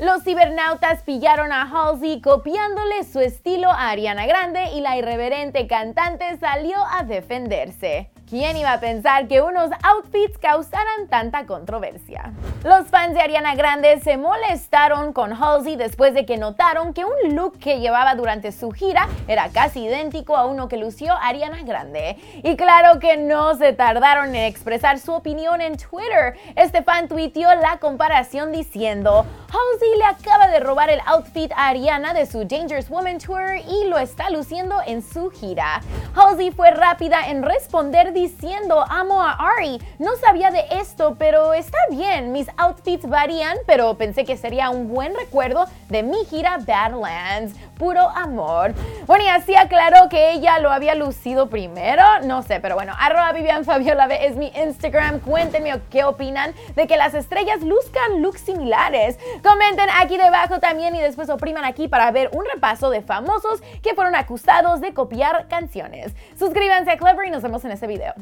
Los cibernautas pillaron a Halsey copiándole su estilo a Ariana Grande y la irreverente cantante salió a defenderse. ¿Quién iba a pensar que unos outfits causaran tanta controversia? Los fans de Ariana Grande se molestaron con Halsey después de que notaron que un look que llevaba durante su gira era casi idéntico a uno que lució Ariana Grande. Y claro que no se tardaron en expresar su opinión en Twitter. Este fan tuiteó la comparación diciendo, Halsey le acaba de robar el outfit a Ariana de su Dangerous Woman Tour y lo está luciendo en su gira. Halsey fue rápida en responder diciendo, amo a Ari, no sabía de esto, pero está bien, mis outfits varían, pero pensé que sería un buen recuerdo de mi gira Badlands puro amor. Bueno, y así aclaró que ella lo había lucido primero. No sé, pero bueno, arroba Vivian Fabiola B es mi Instagram. Cuéntenme qué opinan de que las estrellas luzcan looks similares. Comenten aquí debajo también y después opriman aquí para ver un repaso de famosos que fueron acusados de copiar canciones. Suscríbanse a Clever y nos vemos en este video.